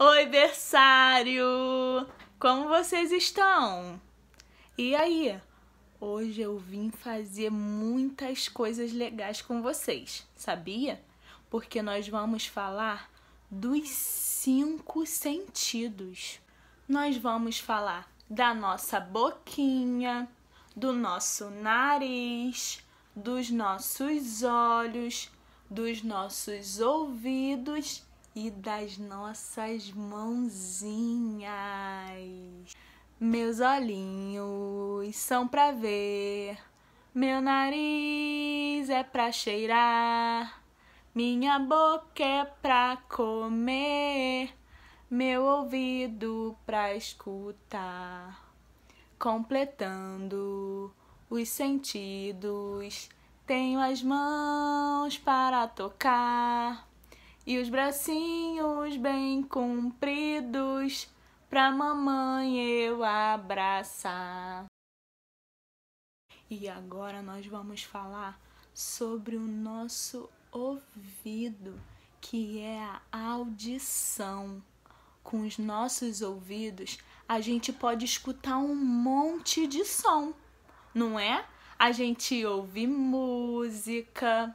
Oi, versário! Como vocês estão? E aí? Hoje eu vim fazer muitas coisas legais com vocês, sabia? Porque nós vamos falar dos cinco sentidos. Nós vamos falar da nossa boquinha, do nosso nariz, dos nossos olhos, dos nossos ouvidos e das nossas mãozinhas. Meus olhinhos são para ver, meu nariz é para cheirar, minha boca é para comer, meu ouvido para escutar. Completando os sentidos, tenho as mãos para tocar e os bracinhos bem compridos pra mamãe eu abraçar. E agora nós vamos falar sobre o nosso ouvido, que é a audição. Com os nossos ouvidos, a gente pode escutar um monte de som, não é? A gente ouve música,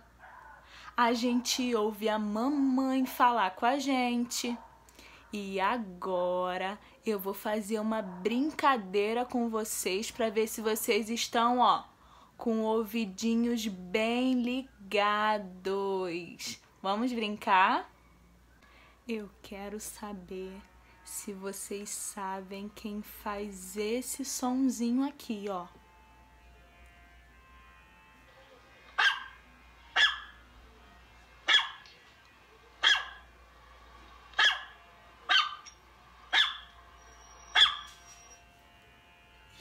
a gente ouve a mamãe falar com a gente. E agora eu vou fazer uma brincadeira com vocês para ver se vocês estão, ó, com ouvidinhos bem ligados. Vamos brincar? Eu quero saber se vocês sabem quem faz esse sonzinho aqui, ó.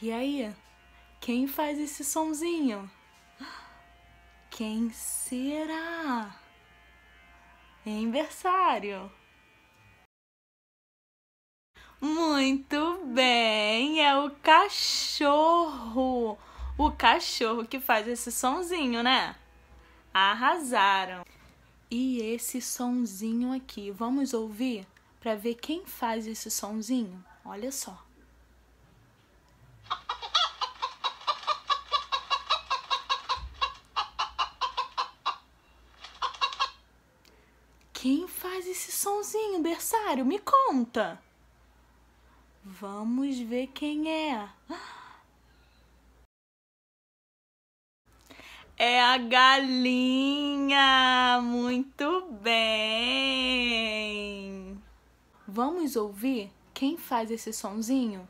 E aí? Quem faz esse sonzinho? Quem será? Aniversário. Muito bem, é o cachorro. O cachorro que faz esse sonzinho, né? Arrasaram. E esse sonzinho aqui, vamos ouvir para ver quem faz esse sonzinho? Olha só. Quem faz esse sonzinho, berçário? Me conta. Vamos ver quem é. É a galinha. Muito bem. Vamos ouvir quem faz esse sonzinho?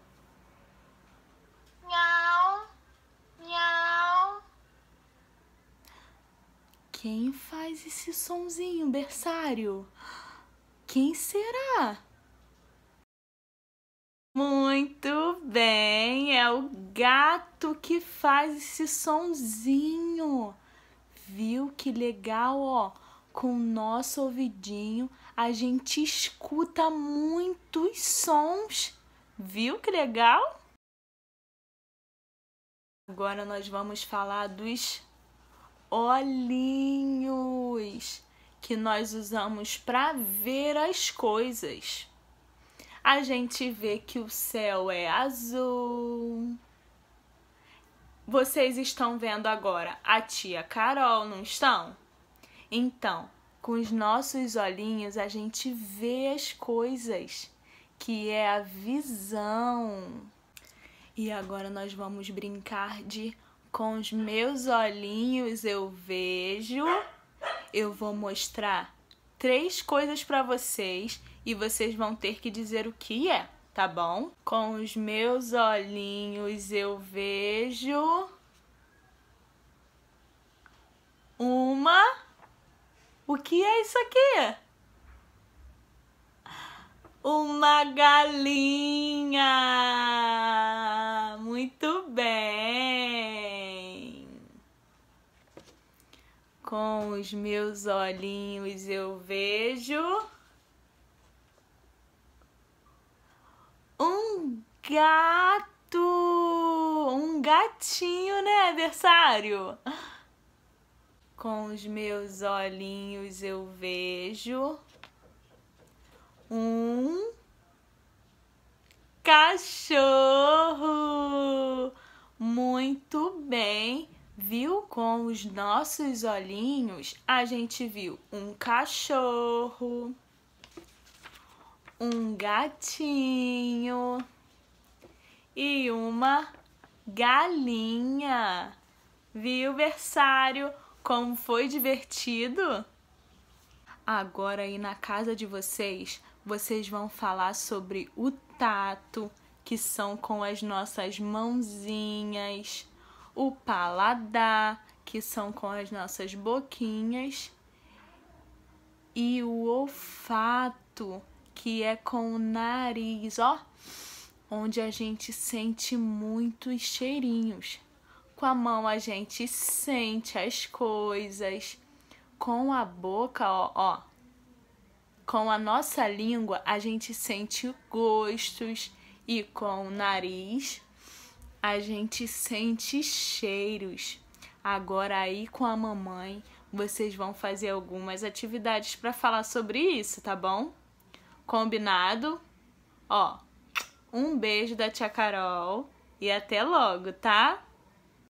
Quem faz esse sonzinho berçário? Quem será? Muito bem, é o gato que faz esse sonzinho. Viu que legal, ó? Com o nosso ouvidinho, a gente escuta muitos sons. Viu que legal? Agora nós vamos falar dos olhinhos que nós usamos para ver as coisas. A gente vê que o céu é azul. Vocês estão vendo agora a tia Carol, não estão? Então, com os nossos olhinhos a gente vê as coisas, que é a visão. E agora nós vamos brincar de com os meus olhinhos eu vejo. Eu vou mostrar três coisas para vocês e vocês vão ter que dizer o que é, tá bom? Com os meus olhinhos eu vejo uma O que é isso aqui? Uma galinha. Muito bem. Com os meus olhinhos eu vejo um gato, um gatinho, né, adversário? Com os meus olhinhos eu vejo um cachorro. Muito bem viu com os nossos olhinhos, a gente viu um cachorro, um gatinho e uma galinha. Viu, Versário? Como foi divertido? Agora aí na casa de vocês, vocês vão falar sobre o tato, que são com as nossas mãozinhas o paladar, que são com as nossas boquinhas, e o olfato, que é com o nariz, ó, onde a gente sente muitos cheirinhos. Com a mão a gente sente as coisas. Com a boca, ó, ó com a nossa língua a gente sente gostos e com o nariz a gente sente cheiros. Agora aí com a mamãe, vocês vão fazer algumas atividades para falar sobre isso, tá bom? Combinado? Ó, um beijo da tia Carol e até logo, tá?